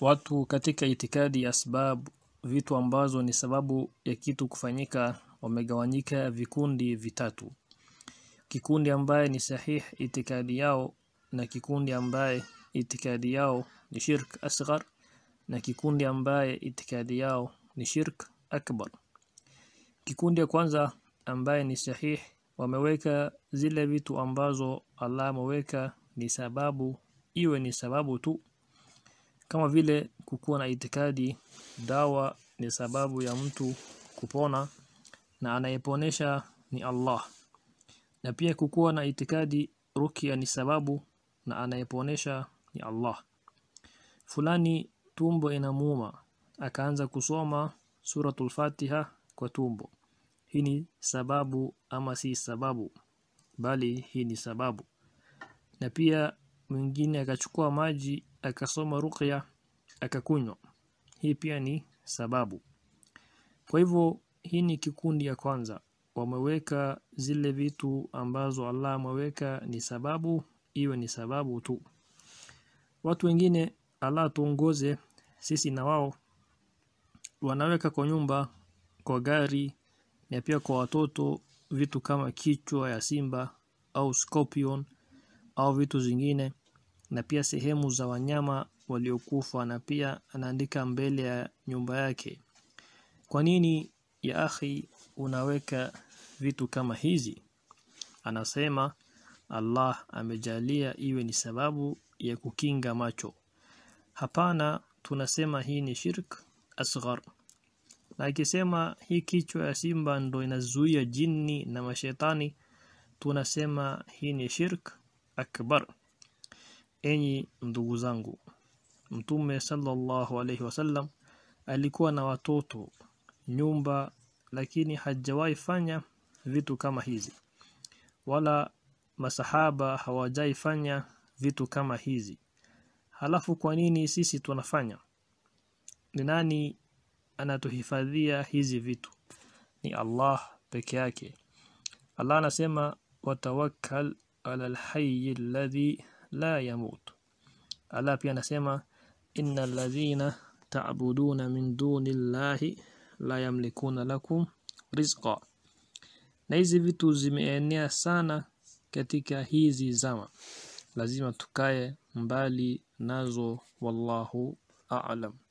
watu katika itikadi ya sababu vitu ambazo ni sababu ya kitu kufanyika wamegawanyika vikundi vitatu kikundi ambaye ni sahih itikadi yao na kikundi ambaye itikadi yao ni shirk asghar na kikundi ambaye itikadi yao ni shirk akbar kikundi ya kwanza ambaye ni sahih wameweka zile vitu ambazo Allah ameweka ni sababu iwe ni sababu tu kama vile kukuwa na itikadi dawa ni sababu ya mtu kupona na anayeponesha ni Allah na pia kukuwa na itikadi rukia ni sababu na anayeponesha ni Allah fulani tumbo inamuuma akaanza kusoma suratul Fatiha kwa tumbo hii ni sababu ama si sababu bali hii ni sababu na pia mwingine akachukua maji akasoma ruqya akakunywa hii pia ni sababu kwa hivyo hii ni kikundi ya kwanza wameweka zile vitu ambazo Allah ameweka ni sababu iwe ni sababu tu watu wengine Allah tuongoze sisi na wao wanaweka kwa nyumba kwa gari na pia kwa watoto vitu kama kichwa ya simba au scorpion au vitu zingine na pia sehemu za wanyama waliokufa na pia anaandika mbele ya nyumba yake. Kwa nini ya akhi unaweka vitu kama hizi? Anasema Allah amejalia iwe ni sababu ya kukinga macho. Hapana, tunasema hii ni shirk asghar. Na akisema hii kichwa ya simba ndo inazuia jini na mashetani, tunasema hii ni shirk akbar enyi ndugu zangu mtume sallallahu alayhi wasallam alikuwa na watoto nyumba lakini hajawahi fanya vitu kama hizi wala masahaba hawajaifanya vitu kama hizi halafu kwa nini sisi tunafanya ni nani anatuhifadhia hizi vitu ni Allah peke yake Allah anasema watawakkal ala alhayy alladhi la yamut Allah pia anasema innal ladhina ta'buduna min dunillahi la yamlikuna lakum rizqa na hizi vitu zimeenea sana katika hizi zama lazima tukae mbali nazo wallahu a'lam